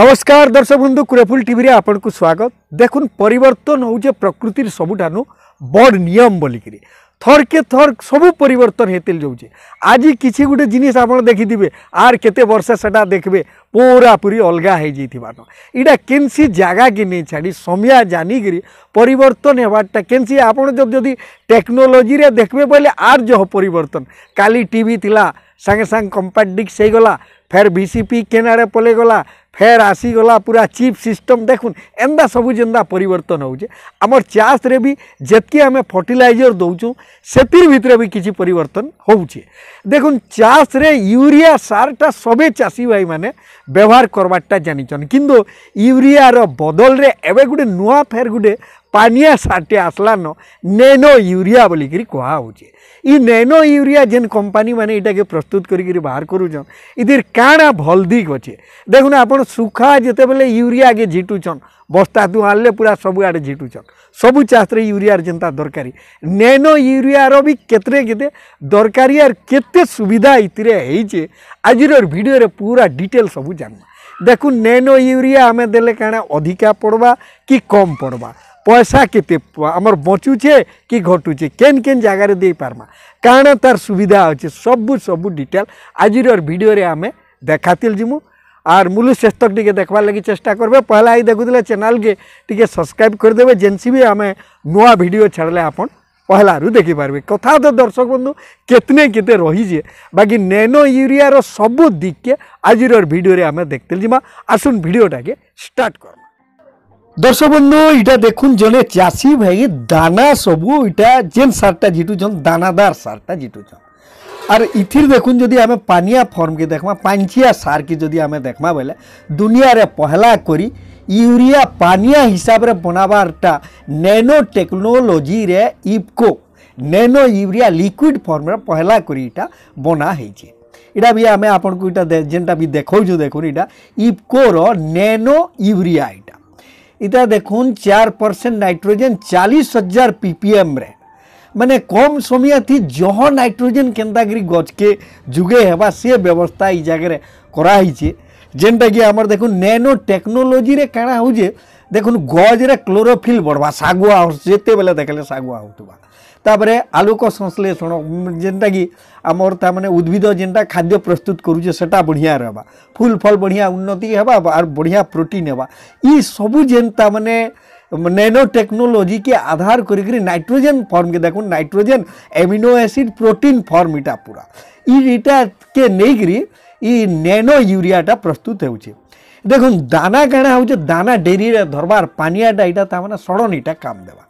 নমস্কার দর্শক বন্ধু কুরেফুল টিভিরে আপনার স্বাগত দেখুন পরিবর্তন হচ্ছে প্রকৃতির সবুঠান বড় নিয়ম বলিকি থরকে থর সবু পরিবর্তন হেতে যাচ্ছে আজ কিছু গোটে জিনিস আপনার দেখিথিবে আর কেতে বর্ষে সেটা দেখবে পুরা পুরি অলগা হয়ে যাইথিবান এটা কেনসি জায়গা কি নেই ছাড়ি সময়া জানিকি পরিবর্তন হওয়ারটা কেনসি আপনার যদি টেকনোলোজি দেখবে বলে আর যহ পরিবর্তন কালি টিভি লা সাংে সাং কম্পাডিক্স হয়ে গলা ফের বিসিপি কেনারে পলে গলা ফের আসিগলা পুরা চিপ সিস্টম দেখুন এন্দা সবু যেন্দা পরিবর্তন হচ্ছে আমার চাষে বি যেতকি আমি ফর্টিলাইজর দৌছু সেতির ভিতরে বি কিছু পরিবর্তন হচ্ছে দেখুন চাষে ইউরিয়া সারটা সবে চাষি ভাই মানে ব্যবহার করবারটা জানিছেন কিন্তু ইউরিয়ার বদলরে এবে গোটে নূয়া ফের গোটে ପାନିଆ ସାରଟେ ଆସଲାନ ନେନୋ ୟୁରିଆ ବୋଲିକିରି କୁହାହେଉଛେ ଇ ନେନୋ ୟୁରିଆ ଯେନ୍ କମ୍ପାନୀମାନେ ଏଇଟାକେ ପ୍ରସ୍ତୁତ କରିକିରି ବାହାର କରୁଛନ୍ ଇଥିର୍ କାଣା ଭଲ୍ ଦିକ୍ ଅଛେ ଦେଖୁନ୍ ଆପଣ ଶୁଖା ଯେତେବେଲେ ୟୁରିଆକେ ଝିଟୁଛନ୍ ବସ୍ତା ତୁ ଆଣିଲେ ପୁରା ସବୁଆଡ଼େ ଝିଟୁଛନ୍ ସବୁ ଚାଷରେ ୟୁରିଆର ଯେନ୍ତା ଦରକାରୀ ନେନୋ ୟୁରିଆର ବି କେତେରେ କେତେ ଦରକାରୀ ଆର୍ କେତେ ସୁବିଧା ଏଥିରେ ହେଇଛେ ଆଜିର ଭିଡ଼ିଓରେ ପୁରା ଡିଟେଲ୍ ସବୁ ଜାଣିବା ଦେଖୁନ୍ ନେନୋ ୟୁରିଆ ଆମେ ଦେଲେ କାଣା ଅଧିକା ପଡ଼୍ବା କି କମ୍ ପଡ଼୍ବା ପଇସା କେତେ ଆମର ବଞ୍ଚୁଛେ କି ଘଟୁଛେ କେନ୍ କେନ୍ ଜାଗାରେ ଦେଇପାର୍ମା କାଣା ତାର ସୁବିଧା ଅଛେ ସବୁ ସବୁ ଡିଟେଲ୍ ଆଜିର ଭିଡ଼ିଓରେ ଆମେ ଦେଖାତିଲ ଯିମୁ ଆର୍ ମୁଲୁ ଶେଷ ତକ୍ ଟିକେ ଦେଖ୍ବାର୍ ଲାଗି ଚେଷ୍ଟା କରବେ ପହଲା ଇ ଦେଖୁଥିଲେ ଚ୍ୟାନେଲ୍କେ ଟିକେ ସବସ୍କ୍ରାଇବ୍ କରିଦେବେ ଯେନ୍ସି ବି ଆମେ ନୂଆ ଭିଡ଼ିଓ ଛାଡ଼ିଲେ ଆପଣ ପହଲାରୁ ଦେଖିପାରିବେ କଥା ତ ଦର୍ଶକ ବନ୍ଧୁ କେତନେ କେତେ ରହିଛେ ବାକି ନେନୋ ୟୁରିଆର ସବୁ ଦିକ୍କେ ଆଜିର ଭିଡ଼ିଓରେ ଆମେ ଦେଖିଥିଲେ ଯିମା ଆସୁନ୍ ଭିଡ଼ିଓଟାକେ ଷ୍ଟାର୍ଟ କର୍ମା দর্শক বন্ধু এটা দেখুন জনে চাষী ভাই দানা সবু এটা যেন সারটা জিটুছন দানাদার সারটা জিটুছন আর ইথির দেখুন যদি আমি পানিয়া ফর্মকে দেখমা পাঞ্চিয়া সারকে যদি আমি দেখমা বেলে দুনিয়ারে পহলা করি ইউরিয়া পানিয়া হিসাবরে বনাবারটা ন্যানো টেকনোলোজিরে ইপকো ন্যানো ইউরিয়া লিকুইড ফর্মরে পহলা করি এটা বনা হয়েছে এটা বি আমি আপনার যেটা বি দেখাউছু দেখুন এটা ইপকোর ন্যানো ইউরিয়া এটা ଇଟା ଦେଖୁନ୍ ଚାର୍ ପରସେଣ୍ଟ ନାଇଟ୍ରୋଜେନ୍ ଚାଳିଶ ହଜାର ପିପିଏମ୍ରେ ମାନେ କମ୍ ସମୟଥି ଜହ ନାଇଟ୍ରୋଜେନ୍ କେନ୍ତାକରି ଗଛକେ ଯୁଗେଇ ହେବା ସେ ବ୍ୟବସ୍ଥା ଇ ଜାଗାରେ କରାହେଇଛେ ଯେନ୍ଟାକି ଆମର ଦେଖୁନ୍ ନେନୋ ଟେକ୍ନୋଲୋଜିରେ କାଣା ହଉଛେ ଦେଖୁନ୍ ଗଛରେ କ୍ଲୋରୋଫିଲ୍ ବଢ଼ବା ଶାଗୁଆ ଯେତେବେଲେ ଦେଖଲେ ଶାଗୁଆ ହଉଥିବା ତାପରେ ଆଲୋକ ସଂଶ୍ଲେଷଣ ଯେନ୍ଟାକି ଆମର ତାମାନେ ଉଦ୍ଭିଦ ଯେନ୍ଟା ଖାଦ୍ୟ ପ୍ରସ୍ତୁତ କରୁଛେ ସେଟା ବଢ଼ିଆ ହେବା ଫୁଲ୍ ଫଲ୍ ବଢ଼ିଆ ଉନ୍ନତି ହେବା ଆର୍ ବଢ଼ିଆ ପ୍ରୋଟିନ୍ ହେବା ଇ ସବୁ ଯେନ୍ ତାମାନେ नैनो टेक्नोलॉजी के आधार कर नाइट्रोजन फॉर्म के देखो nitrogen amino acid protein form इटा पूरा इटा के नहीं नैनो यूरियाटा प्रस्तुत हो देखो दाना कहना हो दाना डेरी धरबार पानियाटा इटा तामाना सड़न इटा काम देवा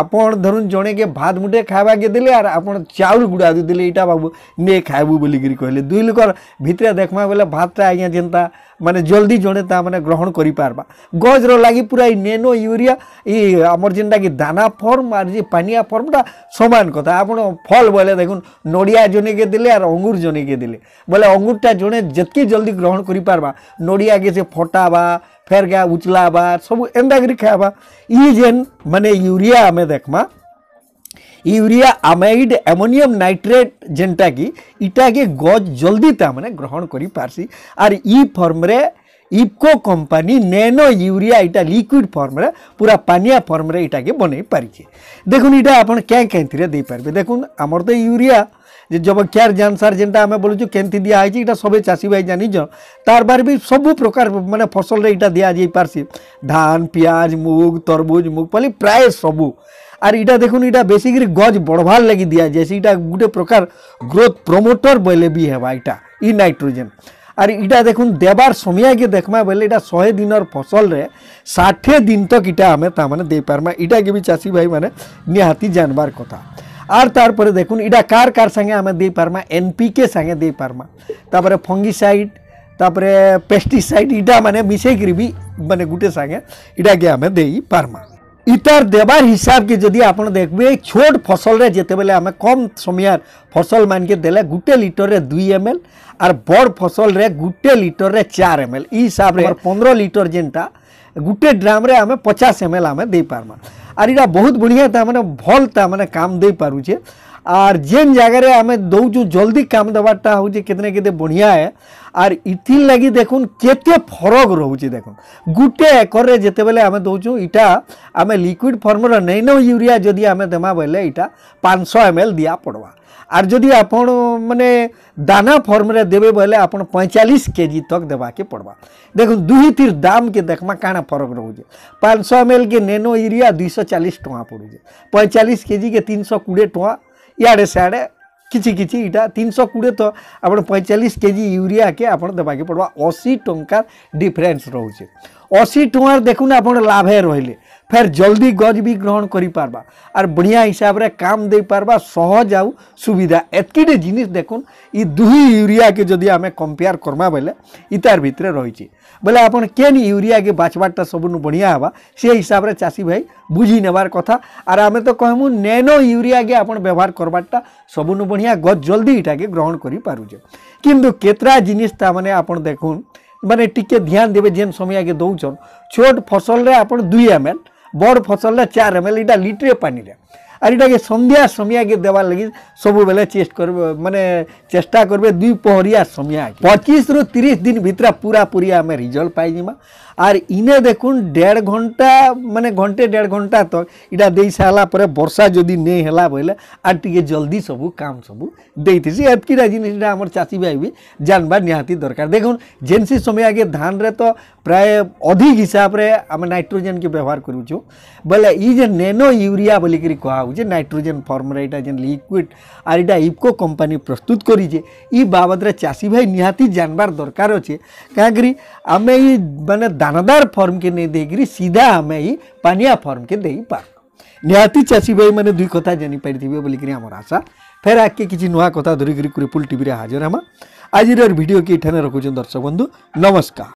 আপন ধরুন জনেকে ভাত মুঠে খাইবাকে দেলে আর আপনার চাউল গুড়া দিয়ে দেলে এটা বাবু নে খাইবু বলিকি কহিলে দুই লোকর ভিতরে দেখমা বেলে ভাতটা আজ্ঞা যেনতা মানে জলদি জনে তা মানে গ্রহণ করে পারবা গজর লাগি পুরা এই নেনো ইউরিয়া এই আমার যেটাকি দানা ফর্ম আর যে পানিয়া ফর্মটা সমান কথা আপনার ফল বলে দেখুন নড়িয়া জনেকে দিলে আর অঙ্গুর জনেকে দিলে বলে অঙ্গুরটা জনে যেতকি জলদি গ্রহণ করে পারবা নড়িয়াকে সে ফটাবা ଫେର୍ ଗା ଉଚ୍ଲା ହେବାର୍ ସବୁ ଏନ୍ତା କରି ଖାଏବା ଇ ଯେନ୍ ମାନେ ୟୁରିଆ ଆମେ ଦେଖ୍ମା ୟୁରିଆ ଆମାଇଡ୍ ଆମୋନିୟମ୍ ନାଇଟ୍ରେଟ୍ ଯେନ୍ଟାକି ଇଟାକେ ଗଛ୍ ଜଲ୍ଦି ତାମାନେ ଗ୍ରହଣ କରିପାର୍ସି ଆର୍ ଇ ଫର୍ମରେ ইপকো কোম্পানি ন্যানো ইউরিয়া এটা লিকুইড ফর্মরে পুরা পানিয়া ফর্মরে এটাকে বনাই পারিছে দেখুন এটা আপনার ক্যাঁ ক্যাঁ দিয়ে পারবে দেখুন আমার তো ইউরিয়া যে জবকিয়ার জ্ঞান সার যেটা আমি বলুছু কেমতি দিয়া হয়েছে এটা সবে চাষী ভাই জানিছন তার বার বি সবু প্রকার মানে ফসলরে এটা দিয়া যাই পারছি ধান পিঁয়াজ মুগ তরমুজ মুগফলি প্রায় সবু আর এটা দেখুন এটা বেশি করে গজ বড়বার লাগি দিয়া যাইছে এটা গোটে প্রকার গ্রোথ প্রমোটর বলে বি হেবা এটা ই নাইট্রোজেন আর এটা দেখুন দেবার সময়কে দেখমা বেলে এটা শহে দিনর ফসলরে ষাঠিয়ে দিন তক এটা আমি তার মানে দিয়ে পারমা এটাকে বি চাষী ভাই মানে নিহাতি জানবার কথা आर तार देख इटा कार कार संगे आम दे पार्मा एनपी के सागे दे पार्मा तापर फंगिसाइड तापर पेस्टिसाइड इटा मैंने मिसेक भी मानते गोटे सागे इटा के आम दे पार्मा इतार देवार हिसाब के जदि आप देखिए छोट फसल रे जिते बेले आम कम समय फसल मान के दे गोटे लिटर रे दुई एम एल आर बड़ फसल रे गोटे लिटर रे चार एम एल हिसाब से पंद्रह लिटर जेनटा गोटे ड्राम आम पचास एम एल आम दे पार्मा আর এটা বহু বড়িয়া তার মানে ভাল তার মানে কাম দিয়ে পারুছে আর যেন জায়গায় আমি দৌছু জলদি কাম দেওয়াটা হচ্ছে কেতনে কেতে বড়িয়া আর ইথির লাগি দেখুন কেতে ফরক রয়েছে দেখুন গোটে একরে যেতবেলে আমি দৌছু এটা আমি লিকুইড ফর্মর নেই নেও ইউরিয়া যদি আমি দেমা বলে এটা পাঁচশো এম এল দিয়া পড়বা আর যদি আপন মানে দানা ফর্মরে দেবে বলে আপন পঁয়চাশ কেজি তক দেবাকে পড়বা দেখুন দুইটির দামকে দেখমা কাଣା ফরক রহুছে পাঁচশো এম এল কে নেনো ইউরিয়া দুইশো চালিশ টঙ্কা পড়ুছে পঁয়চাশ কেজি কে তিনশো কোড়িয়ে টঙ্কা ইয়াড়ে সিয়াড়ে কিছু কিছু এটা তিনশো কোড়িয়ে তো আপনার পঁয়চাশ কেজি ইউরিয়াকে আপনার দেবাকে পড়বা অশী টঙ্কার ডিফরেন্স রয়েছে অশী টঙ্কার দেখুন আপনার লাভে রহলে ଫେର୍ ଜଲ୍ଦି ଗଜ୍ ବି ଗ୍ରହଣ କରିପାର୍ବା ଆର୍ ବଢ଼ିଆ ହିସାବରେ କାମ ଦେଇପାର୍ବା ସହଜ ଆଉ ସୁବିଧା ଏତ୍କିଟେ ଜିନିଷ୍ ଦେଖୁନ୍ ଇ ଦୁଇ ୟୁରିଆକେ ଯଦି ଆମେ କମ୍ପେୟାର କର୍ମା ବେଲେ ଇ ତାର୍ ଭିତରେ ରହିଛି ବୋଲେ ଆପଣ କେନ୍ ୟୁରିଆକେ ବାଛବାର୍ଟା ସବୁନୁ ବଢ଼ିଆ ହେବା ସେ ହିସାବରେ ଚାଷୀ ଭାଇ ବୁଝି ନେବାର କଥା ଆର୍ ଆମେ ତ କହମୁ ନେନୋ ୟୁରିଆକେ ଆପଣ ବ୍ୟବହାର କର୍ବାର୍ଟା ସବୁନୁ ବଢ଼ିଆ ଗଜ୍ ଜଲ୍ଦି ଇଟାକେ ଗ୍ରହଣ କରିପାରୁଛେ କିନ୍ତୁ କେତେଟା ଜିନିଷ୍ ତାମାନେ ଆପଣ ଦେଖୁନ୍ ମାନେ ଟିକେ ଧ୍ୟାନ ଦେବେ ଯେନ୍ ସମୟକେ ଦଉଛନ୍ ଛୋଟ ଫସଲରେ ଆପଣ ଦୁଇ ଏମ୍ ଏଲ୍ বড় ফসলটা চার এম এল এটা লিটরে পানিরে আর এটাকে সন্ধ্যা সমিয়াকে দেবার লাগি সবুবেলে চেষ্ট করবে মানে চেষ্টা করবে দুই পহরিয়া সমিয়া পঁচিশ রু তিরিশ দিন ভিতরে পুরাপুরি আমি রিজল্ট পাইযিমা आर इने देख डेढ़ घंटा मान घंटे डेढ़ घंटा तक इटा दे सारापर वर्षा जदि नहीं बोले आर टे जल्दी सब काम सब देती एतकीटा जिन चाषी भाई भी जानवा निहाती दरकार देख जेन से समय आगे धान रे तो प्राय अधिक हिसाब से आम नाइट्रोजेन के व्यवहार करुचु बोले ये नैनो यूरिया बोल कर नाइट्रोजेन फर्म यहाँ जेन लिक्विड आर इटा इफ्को कंपानी प्रस्तुत करीजे ये बाबद चाषी भाई निहाती जानवार दरकार अच्छे कहीं आम ये मानने दानादार फर्म के नहीं देकर सीधा आम पानिया फर्म के दे पार निहती चाषी भाई मैंने दुई कथा जानी पारि थे हाम्रो आशा फेर आगे किसी नुआ कथा धरिकी पुल टीवी हाजिर हम आज भिडियो के ठेना रखुचे दर्शक बन्धु नमस्कार